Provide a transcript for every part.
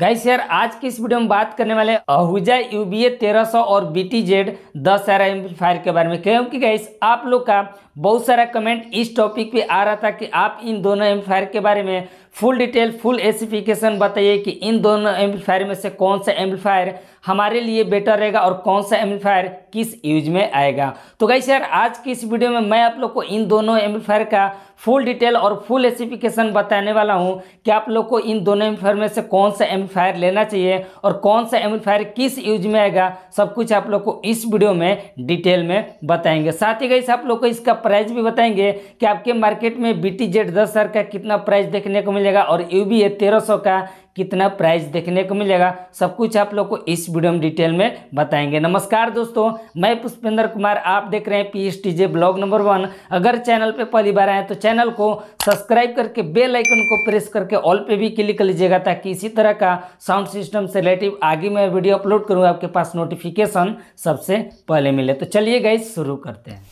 guys यार आज की इस वीडियो में बात करने वाले आहूजा यूबीए 1300 और टी जेड दस आर एम्पलीफायर के बारे में क्योंकि गाइस आप लोग का बहुत सारा कमेंट इस टॉपिक पे आ रहा था कि आप इन दोनों एम्पलीफायर के बारे में फुल डिटेल फुल एसिफिकेशन बताइए कि इन दोनों एम्पलीफायर में से कौन सा एम्पलीफायर हमारे लिए बेटर रहेगा और कौन सा एम्पलीफायर किस यूज में आएगा तो गाइस यार आज की इस वीडियो में मैं आप लोग को इन दोनों एम्पलीफायर का फुल डिटेल और फुल स्पेसिफिकेशन बताने वाला हूं कि आप लोग को इन दोनों एम्पलीफायर में से कौन सा एम्पलीफायर लेना चाहिए और कौन सा एम्पलीफायर किस यूज में आएगा सब कुछ आप लोग को इस वीडियो में डिटेल में बताएंगे साथ ही गाइस आप लोग को इसका प्राइस भी बताएंगे कि आपके मार्केट में बी टी जेड दस हजार का कितना प्राइस देखने को मिलेगा और यू बी ए तेरह सौ का कितना प्राइस देखने को मिलेगा सब कुछ आप लोग को इस वीडियो में डिटेल में बताएंगे नमस्कार दोस्तों मैं पुष्पेंद्र कुमार आप देख रहे हैं P S T J blog number one अगर चैनल पे पहली बार आए तो चैनल को सब्सक्राइब करके बेल आइकन को प्रेस करके ऑल पे भी क्लिक कर लीजिएगा ताकि इसी तरह का साउंड सिस्टम से रिलेटिव आगे मैं वीडियो अपलोड करूँ आपके पास नोटिफिकेशन सबसे पहले मिले तो चलिए गई शुरू करते हैं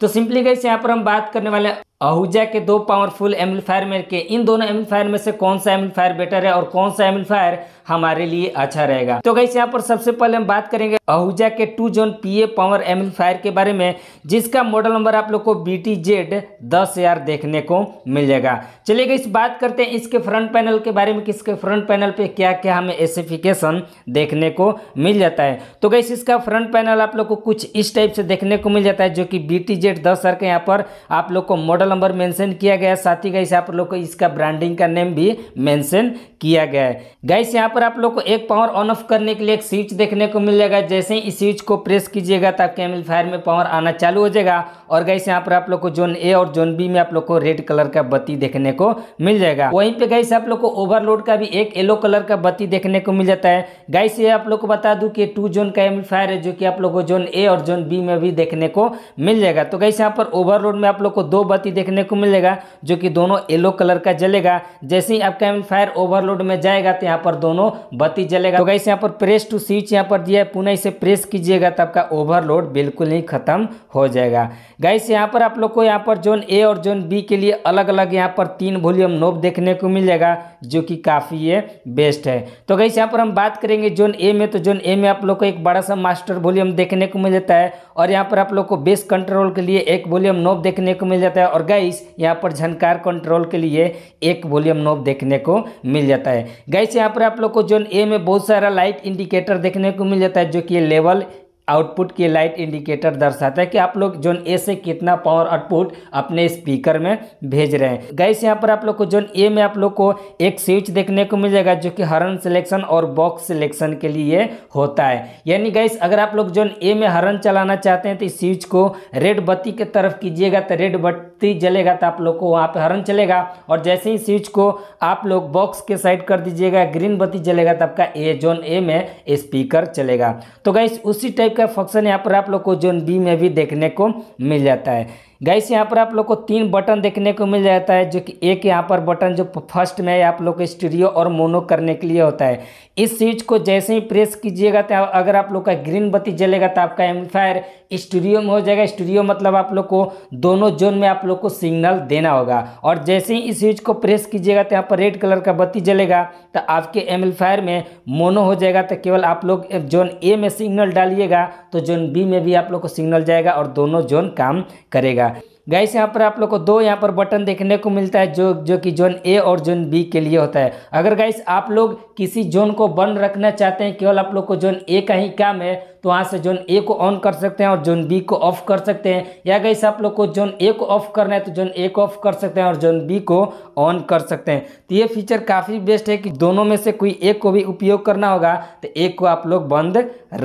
तो सिंपली गई यहाँ पर हम बात करने वाले आहूजा के दो पावरफुल एम्पलीफायर में के इन दोनों एम्पलीफायर में से कौन सा एम्पलीफायर बेटर है और कौन सा एम्पलीफायर हमारे लिए अच्छा रहेगा तो गई यहाँ पर सबसे पहले हम बात करेंगे आहूजा के two zone PA power amplifier के बारे में जिसका मॉडल नंबर आप लोग को बी टी जेड दस हजार देखने को मिल जाएगा चलिए इस बात करते हैं इसके फ्रंट पैनल के बारे में कि इसके फ्रंट पैनल पर क्या क्या हमें एसिफिकेशन देखने को मिल जाता है तो गई इसका फ्रंट पैनल आप लोग को कुछ इस टाइप से देखने को मिल जाता है जो कि बी टी जेड दस हजार के यहाँ पर आप लोग को मॉडल मॉडल नंबर मेंशन किया गया है साथ ही गाइस आप लोग को इसका ब्रांडिंग का नेम भी मेंशन किया गया है गाइस यहाँ पर आप लोग को एक पावर ऑन ऑफ करने के लिए एक स्विच देखने को मिल जाएगा जैसे ही इस स्विच को प्रेस कीजिएगा तो आपके एम्पलीफायर में पावर आना चालू हो जाएगा और गाइस यहाँ पर आप लोग को जोन ए और जोन बी में आप लोग को रेड कलर का बत्ती देखने को मिल जाएगा वहीं पे गाइस आप लोग को ओवरलोड का भी एक येलो कलर का बत्ती देखने को मिल जाता है गाइस ये आप लोग को बता दूं कि टू जोन का एम्पलीफायर है जो कि आप लोग को जोन ए और जोन बी में भी देखने को मिल जाएगा तो गाइस यहाँ पर ओवरलोड में आप लोग को दो बत्ती देखने को मिलेगा जो कि दोनों येलो कलर का जलेगा जैसे ही आपका फायर ओवरलोड में जाएगा तो यहाँ पर दोनों बत्ती जलेगा तो गाइस यहाँ पर प्रेस टू स्विच यहाँ पर दिया है पुनः इसे प्रेस कीजिएगा तो आपका ओवरलोड बिल्कुल ही खत्म हो जाएगा गाइस यहाँ पर आप लोग को यहाँ पर जोन ए और जोन बी के लिए अलग अलग यहाँ पर तीन वॉल्यूम नोब देखने को मिल जाएगा जो कि काफ़ी ये बेस्ट है तो गाइस यहाँ पर हम बात करेंगे जोन ए में तो जोन ए में आप लोग को एक बड़ा सा मास्टर वॉल्यूम देखने को मिल जाता है और यहाँ पर आप लोग को बेस कंट्रोल के लिए एक वॉल्यूम नोब देखने को मिल जाता है और गैस यहाँ पर झनकार कंट्रोल के लिए एक वॉल्यूम नोब देखने को मिल जाता है गैस यहाँ पर आप लोग को जोन ए में बहुत सारा लाइट इंडिकेटर देखने को मिल जाता है जो कि लेवल आउटपुट की लाइट इंडिकेटर दर्शाता है कि आप लोग जोन ए से कितना पावर आउटपुट अपने स्पीकर में भेज रहे हैं गैस यहाँ पर आप लोग को जोन ए में आप लोग को एक स्विच देखने को मिल जाएगा जो कि हरन सिलेक्शन और बॉक्स सिलेक्शन के लिए होता है यानी गैस अगर आप लोग जोन ए में हरन चलाना चाहते हैं तो इस स्विच को रेड बत्ती की तरफ कीजिएगा तो रेड बत्ती जलेगा तो आप लोग को वहाँ पर हरन चलेगा और जैसे ही स्विच को आप लोग बॉक्स के साइड कर दीजिएगा ग्रीन बत्ती जलेगा तो आपका ए जोन ए में स्पीकर चलेगा तो गैस उसी टाइप का फंक्शन यहाँ पर आप लोग को जोन बी में भी देखने को मिल जाता है गैस यहाँ पर आप लोग को तीन बटन देखने को मिल जाता है जो कि एक यहाँ पर बटन जो फर्स्ट में है आप लोग को स्टूडियो और मोनो करने के लिए होता है इस स्विच को जैसे ही प्रेस कीजिएगा तो अगर आप लोग का ग्रीन बत्ती जलेगा तो आपका एम्पलीफायर स्टूडियो में हो जाएगा स्टूडियो मतलब आप लोग को दोनों जोन में आप लोग को सिग्नल देना होगा और जैसे ही इस स्विच को प्रेस कीजिएगा तो यहाँ पर रेड कलर का बत्ती जलेगा तो आपके एम्पलीफायर में मोनो हो जाएगा तो केवल आप लोग जोन ए में सिग्नल डालिएगा तो जोन बी में भी आप लोग को सिग्नल जाएगा और दोनों जोन काम करेगा गैस यहाँ पर आप लोग को दो यहाँ पर बटन देखने को मिलता है जो जो कि जोन ए और जोन बी के लिए होता है अगर गैस आप लोग किसी जोन को बंद रखना चाहते हैं केवल आप लोग को जोन ए का ही काम है तो वहाँ से जोन ए को ऑन कर सकते हैं और जोन बी को ऑफ कर सकते हैं या कहीं आप लोग को जोन ए को ऑफ करना है तो जोन ए को ऑफ कर सकते हैं और जोन बी को ऑन कर सकते हैं तो ये फीचर काफ़ी बेस्ट है कि दोनों में से कोई एक को भी उपयोग करना होगा तो एक को आप लोग बंद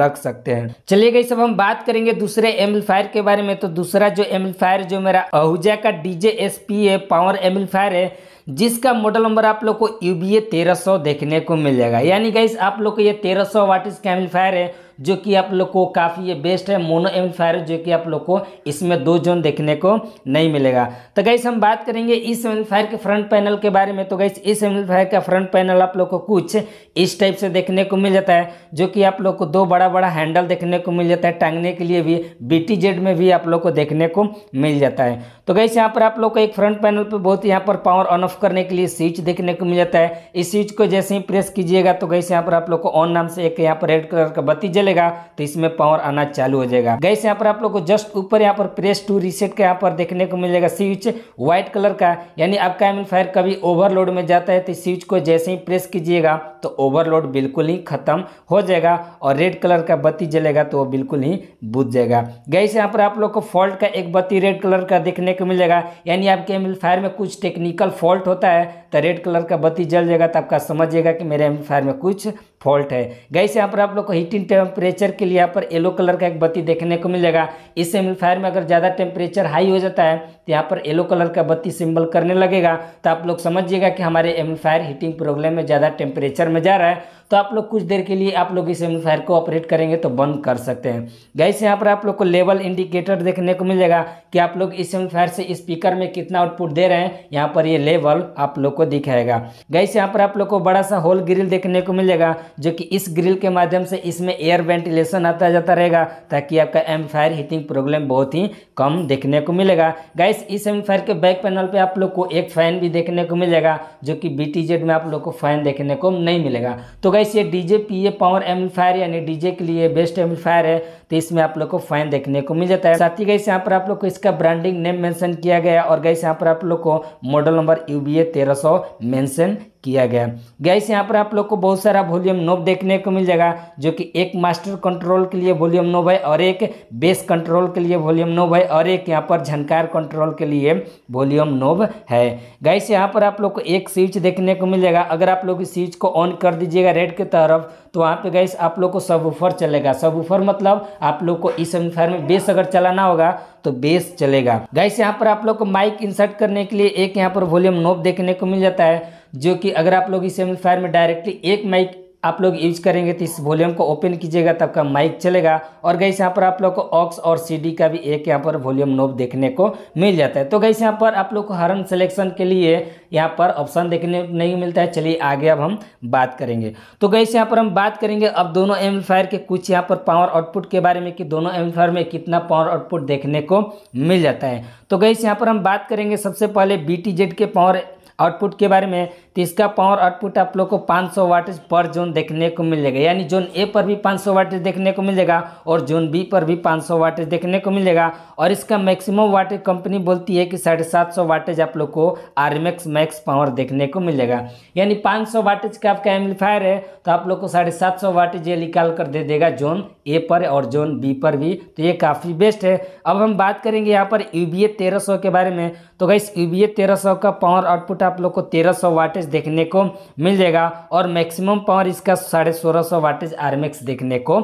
रख सकते हैं चलिए गई सब हम बात करेंगे दूसरे फायर के बारे में तो दूसरा जो फायर जो मेरा अहूजा का डी जे पावर फायर है जिसका मॉडल नंबर आप लोग को यू बी ए तेरह देखने को मिल जाएगा यानी गाइस आप लोग को ये तेरह सौ वाट इस कैम्पलीफायर है जो कि आप लोग को काफ़ी ये बेस्ट है मोनो एम्पलीफायर जो कि आप लोग को इसमें दो जोन देखने को नहीं मिलेगा तो गैस हम बात करेंगे इस एम्पलीफायर के फ्रंट पैनल के बारे में तो गैस इस एम्पलीफायर का फ्रंट पैनल आप लोग को कुछ इस टाइप से देखने को मिल जाता है जो कि आप लोग को दो बड़ा बड़ा हैंडल देखने को मिल जाता है टांगने के लिए भी बी में भी आप लोग को देखने को मिल जाता है तो गैस यहाँ पर आप लोग को एक फ्रंट पैनल पर बहुत यहाँ पर पावर ऑन ऑफ करने के लिए स्विच देखने को मिल जाता है इस स्विच को जैसे ही प्रेस कीजिएगा तो गैस यहाँ पर आप लोग को ऑन नाम से एक यहाँ पर रेड कलर का बत्ती जले चलेगा तो इसमें पावर आना चालू हो जाएगा गैस यहाँ पर आप लोग को जस्ट ऊपर यहाँ पर प्रेस टू रिसेट का यहाँ पर देखने को मिलेगा स्विच व्हाइट कलर का यानी आपका एम्पलीफायर कभी ओवरलोड में जाता है तो स्विच को जैसे ही प्रेस कीजिएगा तो ओवरलोड बिल्कुल ही खत्म हो जाएगा और रेड कलर का बत्ती जलेगा तो वो बिल्कुल ही बुझ जाएगा गैस यहाँ पर आप लोग को फॉल्ट का एक बत्ती रेड कलर का देखने को मिलेगा यानी आपके एम्पलीफायर में कुछ टेक्निकल फॉल्ट होता है तो रेड कलर का बत्ती जल जाएगा तो आपका समझिएगा कि मेरे एम्पलीफायर में कुछ फॉल्ट है गैस यहाँ पर आप लोग को हीटिंग टेम्परेचर के लिए यहाँ पर येलो कलर का एक बत्ती देखने को मिल जाएगा इस एम्पलीफायर में अगर ज़्यादा टेम्परेचर हाई हो जाता है तो यहाँ पर येलो कलर का बत्ती सिंबल करने लगेगा तो आप लोग समझिएगा कि हमारे एम्पलीफायर हीटिंग प्रॉब्लम में ज़्यादा टेम्परेचर में जा रहा है तो आप लोग कुछ देर के लिए आप लोग इस एम्पलीफायर को ऑपरेट करेंगे तो बंद कर सकते हैं गैस यहाँ पर आप लोग को लेवल इंडिकेटर देखने को मिल जाएगा कि आप लोग इस एम्पलीफायर से स्पीकर में कितना आउटपुट दे रहे हैं यहाँ पर ये लेवल आप लोग को दिखाएगा गैस यहाँ पर आप लोग को बड़ा सा होल ग्रिल देखने को मिलेगा जो कि इस ग्रिल के माध्यम से इसमें एयर वेंटिलेशन आता जाता रहेगा ताकि आपका एम्पलीफायर हीटिंग प्रॉब्लम बहुत ही कम देखने को मिलेगा गैस इस एम्पलीफायर के बैक पैनल पर आप लोग को एक फैन भी देखने को मिलेगा जो कि बी में आप लोग को फैन देखने को नहीं मिलेगा तो गैस ये DJ P A power amplifier यानी डीजे के लिए बेस्ट एम्पलीफायर है तो इसमें आप लोग को फैन देखने को मिल जाता है साथ ही गई यहाँ पर आप लोग को इसका ब्रांडिंग नेम मेंशन किया गया और गई यहाँ पर आप लोग को model number U B A तेरह सौ मेंशन किया गया गैस यहाँ पर आप लोग को बहुत सारा वॉल्यूम नोब देखने को मिल जाएगा जो कि एक मास्टर कंट्रोल के लिए वॉल्यूम नोब है और एक बेस कंट्रोल के लिए वॉल्यूम नोब है और एक यहाँ पर झनकार कंट्रोल के लिए वॉल्यूम नोब है गैस यहाँ पर आप लोग को एक स्विच देखने को मिल जाएगा अगर आप लोग इस स्विच को ऑन कर दीजिएगा रेड की तरफ तो वहाँ पे गैस आप लोग को सब ऊपर चलेगा सब ऊफर मतलब आप लोग को इस एम्पलीफायर में बेस अगर चलाना होगा तो बेस चलेगा गैस यहाँ पर आप लोग को माइक इंसर्ट करने के लिए एक यहाँ पर वॉल्यूम नोब देखने को मिल जाता है जो कि अगर आप लोग इस एम्पलीफायर में डायरेक्टली एक माइक आप लोग यूज करेंगे तो इस वॉल्यूम को ओपन कीजिएगा तब का माइक चलेगा और गई यहाँ पर आप लोग को ऑक्स और सीडी का भी एक यहाँ पर वॉल्यूम नोब देखने को मिल जाता है तो गई यहाँ पर आप लोग को हरन सिलेक्शन के लिए यहाँ पर ऑप्शन देखने नहीं मिलता है चलिए आगे अब हम बात करेंगे तो गई यहाँ पर हम बात करेंगे अब दोनों एम्पलीफायर के कुछ यहाँ पर पावर आउटपुट के बारे में कि दोनों एम्पलीफायर में कितना पावर आउटपुट देखने को मिल जाता है तो गई यहाँ पर हम बात करेंगे सबसे पहले बी के पावर आउटपुट के बारे में तो इसका पावर आउटपुट आप लोग को 500 सौ वाटेज पर जोन देखने को मिलेगा यानी जोन ए पर भी 500 सौ वाटेज देखने को मिलेगा और जोन बी पर भी 500 सौ वाटेज देखने को मिलेगा और इसका मैक्सिमम वाटेज कंपनी बोलती है कि साढ़े सात सौ वाटेज आप लोग को आर मैक्स पावर देखने को मिलेगा यानी पाँच सौ वाटेज का आपका एम्पलीफायर है तो आप लोग को साढ़े सात सौ वाटेज ये निकाल कर दे देगा जोन ए पर और जोन बी पर भी तो ये काफ़ी बेस्ट है अब हम बात करेंगे यहाँ पर यू बी ए तेरह सौ के बारे में तो भाई यू बी ए तेरह सौ का पावर आउटपुट आप लोग को तेरह सौ वाटेज वाटेज देखने को मिल जाएगा और मैक्सिमम पावर इसका साढ़े सोलह सौ वाटेज आरएमएक्स देखने को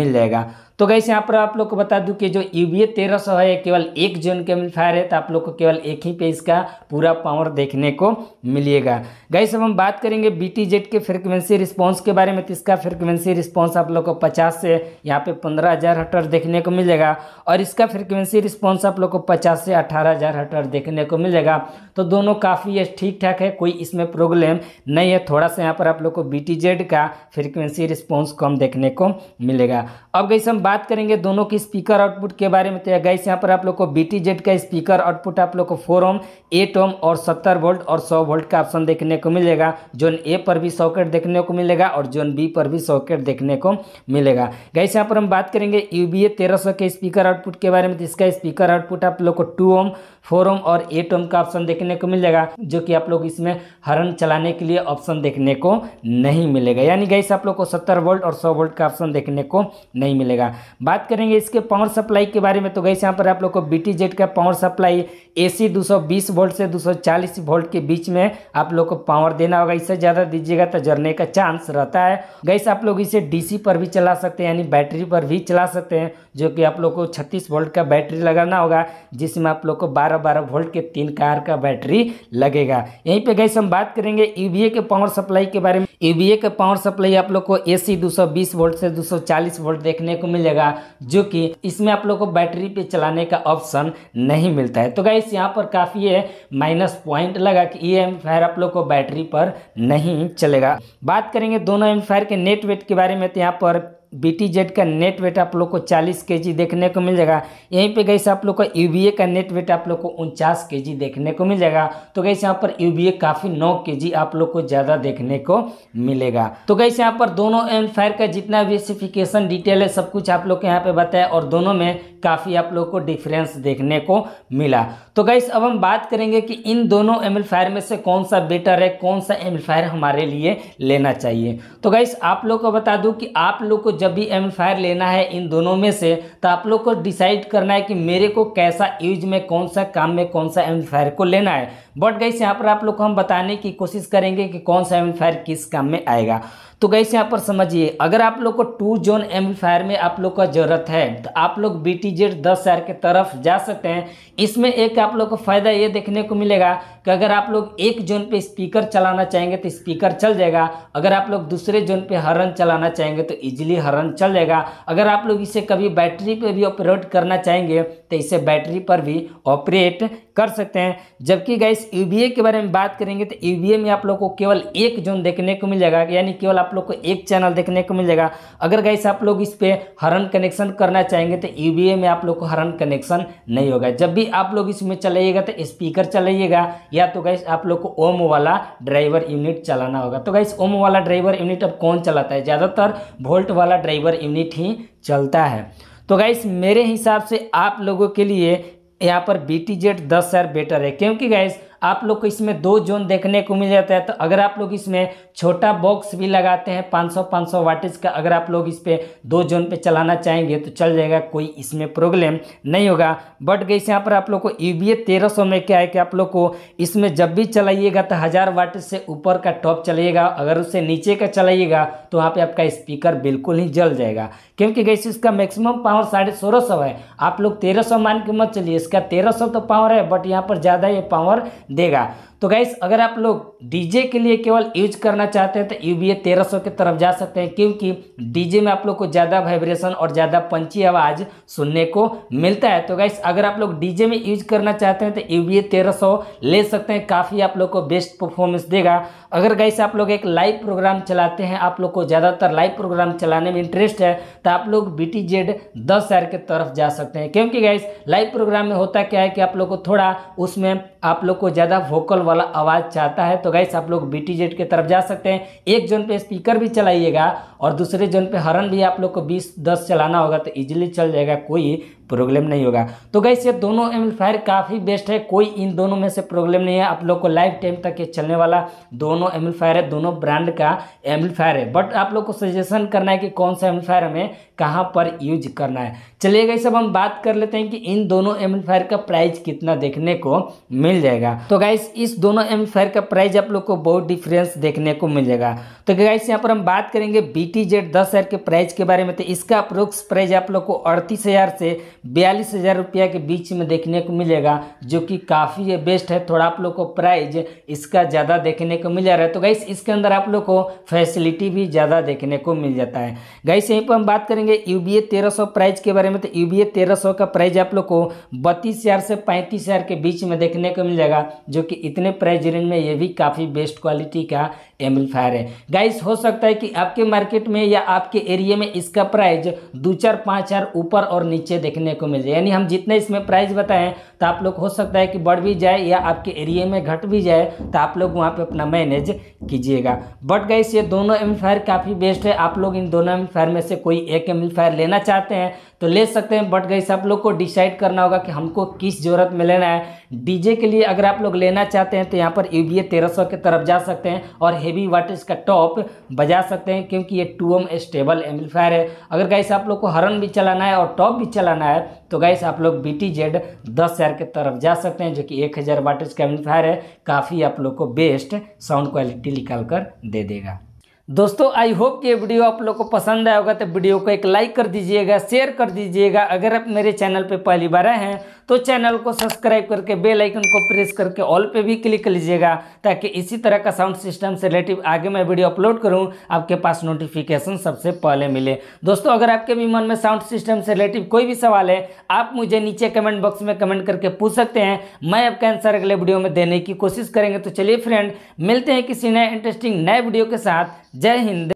मिल जाएगा तो गैस यहाँ पर आप लोग को बता दूं कि जो यू बी ए तेरह सौ है केवल एक जोन के एम्पलीफायर है तो आप लोग को केवल एक ही पे इसका पूरा पावर देखने को मिलेगा गैस अब हम बात करेंगे बी टी जेड के फ्रिक्वेंसी रिस्पॉन्स के बारे में तो इसका फ्रिक्वेंसी रिस्पॉन्स आप लोग को पचास से यहाँ पे पंद्रह हज़ार हटर देखने को मिलेगा और इसका फ्रिक्वेंसी रिस्पॉन्स आप लोग को पचास से अठारह हज़ार हटर देखने को मिलेगा तो दोनों काफ़ी ठीक ठाक है कोई इसमें प्रॉब्लम नहीं है थोड़ा सा यहाँ पर आप लोग को बी टी जेड का फ्रिक्वेंसी रिस्पॉन्स कम देखने को मिलेगा अब गैस हम बात करेंगे दोनों की स्पीकर आउटपुट के बारे में तो गैस यहाँ पर आप लोग को बी का स्पीकर आउटपुट आप लोग को फोर ओम एट ओम और सत्तर वोल्ट और सौ वोल्ट का ऑप्शन देखने को मिलेगा जोन ए पर भी सॉकेट देखने को मिलेगा और जोन बी पर भी सॉकेट देखने को मिलेगा गैस यहाँ पर हम बात करेंगे यू बी के स्पीकर आउटपुट के बारे में तो इसका स्पीकर आउटपुट आप लोग को टू ओम फोर ओम और एट ओम का ऑप्शन देखने को मिलेगा जो कि आप लोग इसमें हरन चलाने के लिए ऑप्शन देखने को नहीं मिलेगा यानी गैस आप लोग को सत्तर वोल्ट और सौ वोल्ट का ऑप्शन देखने को नहीं मिलेगा बात करेंगे इसके पावर सप्लाई के बारे में तो गई यहाँ पर आप लोग को बी का power supply A C volt से 240 वोल्ट के बीच में आप लोग को पावर देना होगा इससे ज़्यादा दीजिएगा तो जरने का चांस रहता है गैस आप लोग इसे डीसी पर भी चला सकते हैं यानी बैटरी पर भी चला सकते हैं जो कि आप लोग को 36 वोल्ट का बैटरी लगाना होगा जिसमें आप लोग को 12 12 वोल्ट के तीन कार का बैटरी लगेगा यहीं पे गैस हम बात करेंगे ईवीए e के पावर सप्लाई के बारे में ईवीए e के पावर सप्लाई आप लोग को ए सी वोल्ट से 240 वोल्ट देखने को मिल मिल जाएगा जो कि इसमें आप लोग को बैटरी पे चलाने का ऑप्शन नहीं मिलता है तो गाइस यहाँ पर काफ़ी है माइनस पॉइंट लगा कि ये एम्पफायर आप लोग को बैटरी पर नहीं चलेगा बात करेंगे दोनों एम्पफायर के नेट वेट के बारे में तो यहाँ पर बी का नेट वेट आप लोग को 40 के देखने को मिल जाएगा यहीं पे गई आप लोग का यू का नेट वेट आप लोग को उनचास के देखने को मिल जाएगा तो गई यहाँ पर यू काफ़ी नौ के आप लोग को ज़्यादा देखने को मिलेगा तो गई यहाँ पर दोनों एम का जितना भी स्पेसिफिकेशन डिटेल है सब कुछ आप लोग को यहाँ पे बताया और दोनों में काफ़ी आप लोग को डिफरेंस देखने को मिला तो गई अब हम बात करेंगे कि इन दोनों एम फायर में से कौन सा बेटर है कौन सा एम फायर हमारे लिए लेना चाहिए तो गई आप लोग को बता दूँ कि आप लोग को जब भी एम्पलीफायर लेना है इन दोनों में से तो आप लोग को डिसाइड करना है कि मेरे को कैसा यूज में कौन सा काम में कौन सा एम्पलीफायर को लेना है बट गई यहाँ पर आप लोग को हम बताने की कोशिश करेंगे कि कौन सा एम्पलीफायर किस काम में आएगा तो गई यहाँ पर समझिए अगर आप लोग को टू जोन एम्पलीफायर में आप लोग का जरूरत है तो आप लोग बी टी जेड दस हजार के तरफ जा सकते हैं इसमें एक आप लोग को फ़ायदा ये देखने को मिलेगा कि अगर आप लोग एक जोन पे स्पीकर चलाना चाहेंगे तो स्पीकर चल जाएगा अगर आप लोग दूसरे जोन पे हरन चलाना चाहेंगे तो इजीली हरन चल जाएगा अगर आप लोग इसे कभी बैटरी पे भी ऑपरेट करना चाहेंगे तो इसे बैटरी पर भी ऑपरेट कर सकते हैं जबकि गैस केस यूबीए के बारे में बात करेंगे तो यूबीए में आप लोग को केवल एक जोन देखने को मिल जाएगा यानी केवल आप लोग को एक चैनल देखने को मिल जाएगा अगर गैस आप लोग इस पर हरन कनेक्शन करना चाहेंगे तो यूबीए में आप लोग को हरन कनेक्शन नहीं होगा जब भी आप लोग इसमें चलाइएगा तो स्पीकर चलाइएगा या तो गैस आप लोग को ओम वाला ड्राइवर यूनिट चलाना होगा तो गैस ओम वाला ड्राइवर यूनिट अब कौन चलाता है ज़्यादातर वोल्ट वाला ड्राइवर यूनिट ही चलता है तो गाइस मेरे हिसाब से आप लोगों के लिए यहाँ पर बी टी जेड दस हजार बेटर है क्योंकि गैस आप लोग को इसमें दो जोन देखने को मिल जाता है तो अगर आप लोग इसमें छोटा बॉक्स भी लगाते हैं 500 500 वाटेज का अगर आप लोग इस पर दो जोन पे चलाना चाहेंगे तो चल जाएगा कोई इसमें प्रॉब्लम नहीं होगा बट गई यहाँ पर आप लोग को यू बी में क्या है कि आप लोग को इसमें जब भी चलाइएगा तो हज़ार वाटेज से ऊपर का टॉप चलाइएगा अगर उससे नीचे का चलाइएगा तो वहाँ पर आपका स्पीकर बिल्कुल ही जल जाएगा क्योंकि गैस इसका मैक्सिमम पावर साढ़े सोलह सौ है आप लोग तेरह सौ मान के मत चलिए इसका तेरह सौ तो पावर है बट यहाँ पर ज़्यादा ये पावर देगा तो गाइस अगर आप लोग डीजे के लिए केवल यूज करना चाहते हैं तो यू बी ए तेरह सौ तरफ जा सकते हैं क्योंकि डीजे में आप लोग को ज़्यादा वाइब्रेशन और ज़्यादा पंची आवाज़ सुनने को मिलता है तो गाइस अगर आप लोग डीजे में यूज करना चाहते हैं तो यू बी ए तेरह सौ ले सकते हैं काफ़ी आप लोग को बेस्ट परफॉर्मेंस देगा अगर गाइस आप लोग एक लाइव प्रोग्राम चलाते हैं आप लोग को ज़्यादातर लाइव प्रोग्राम चलाने में इंटरेस्ट है तो आप लोग बी टी जेड दस हजार तरफ जा सकते हैं क्योंकि गाइस लाइव प्रोग्राम में होता क्या है कि आप लोग को थोड़ा उसमें आप लोग को ज़्यादा वोकल वाला आवाज़ चाहता है तो गाइस आप लोग बी की तरफ जा सकते हैं एक जोन पे स्पीकर भी चलाइएगा और दूसरे जोन पे हरन भी आप लोग को बीस दस चलाना होगा तो ईजिली चल जाएगा कोई प्रॉब्लम नहीं होगा तो गैस ये दोनों एम्पलीफायर काफ़ी बेस्ट है कोई इन दोनों में से प्रॉब्लम नहीं है आप लोग को लाइफ टाइम तक ये चलने वाला दोनों एम्पलीफायर है दोनों ब्रांड का एम्पलीफायर है बट आप लोग को सजेशन करना है कि कौन सा एम्पलीफायर हमें कहाँ पर यूज करना है चलिए गई सब हम बात कर लेते हैं कि इन दोनों एम्पलीफायर का प्राइस कितना देखने को मिल जाएगा तो गाइस इस दोनों एम्पलीफायर का प्राइस आप लोग को बहुत डिफरेंस देखने को मिल जाएगा तो गाइस यहाँ पर हम बात करेंगे बी टी जेड दस हज़ार के प्राइस के बारे में तो इसका अप्रोक्स प्राइस आप लोग को अड़तीस हज़ार से बयालीस हज़ार रुपया के बीच में देखने को मिलेगा जो कि काफ़ी बेस्ट है थोड़ा आप लोग को प्राइज इसका ज़्यादा देखने को मिल जा रहा है तो गाइस इसके अंदर आप लोग को फैसिलिटी भी ज़्यादा देखने को मिल जाता है गाइस यहीं पर हम बात करेंगे यू बी प्राइस तेरह सौ प्राइज के बारे में तो यू बी ए तेरह सौ का प्राइज आप लोग को बत्तीस हज़ार से पैंतीस हज़ार के बीच में देखने को मिल जाएगा जो कि इतने प्राइज रेंज में ये भी काफ़ी बेस्ट क्वालिटी का एम्पलीफायर है गाइस हो सकता है कि आपके मार्केट में या आपके एरिया में इसका प्राइस दो चार पाँच चार ऊपर और नीचे देखने को मिल जाए यानी हम जितने इसमें प्राइस बताएं तो आप लोग हो सकता है कि बढ़ भी जाए या आपके एरिया में घट भी जाए तो आप लोग वहाँ पर अपना मैनेज कीजिएगा बट गाइस ये दोनों एम्पलीफायर काफ़ी बेस्ट है आप लोग इन दोनों एम्पलीफायर में से कोई एक एम्पलीफायर लेना चाहते हैं तो ले सकते हैं बट गई आप लोग को डिसाइड करना होगा कि हमको किस ज़रूरत में लेना है डीजे के लिए अगर आप लोग लेना चाहते हैं तो यहाँ पर यू बी ए के तरफ जा सकते हैं और हेवी वाटेज का टॉप बजा सकते हैं क्योंकि ये टू एम स्टेबल एम्पलीफायर है अगर गाइस आप लोग को हरन भी चलाना है और टॉप भी चलाना है तो गाइस आप लोग बी टी जेड दस हज़ार के तरफ जा सकते हैं जो कि एक हज़ार वाटेज का एम्पलीफायर है काफ़ी आप लोग को बेस्ट साउंड क्वालिटी निकाल कर दे देगा दोस्तों आई होप कि ये वीडियो आप लोग को पसंद आया होगा तो वीडियो को एक लाइक कर दीजिएगा शेयर कर दीजिएगा अगर आप मेरे चैनल पे पहली बार आए हैं तो चैनल को सब्सक्राइब करके बेल आइकन को प्रेस करके ऑल पे भी क्लिक कर लीजिएगा ताकि इसी तरह का साउंड सिस्टम से रिलेटिव आगे मैं वीडियो अपलोड करूँ आपके पास नोटिफिकेशन सबसे पहले मिले दोस्तों अगर आपके भी मन में साउंड सिस्टम से रिलेटिव कोई भी सवाल है आप मुझे नीचे कमेंट बॉक्स में कमेंट करके पूछ सकते हैं मैं आपका आंसर अगले वीडियो में देने की कोशिश करेंगे तो चलिए फ्रेंड मिलते हैं किसी नए इंटरेस्टिंग नए वीडियो के साथ जय हिंद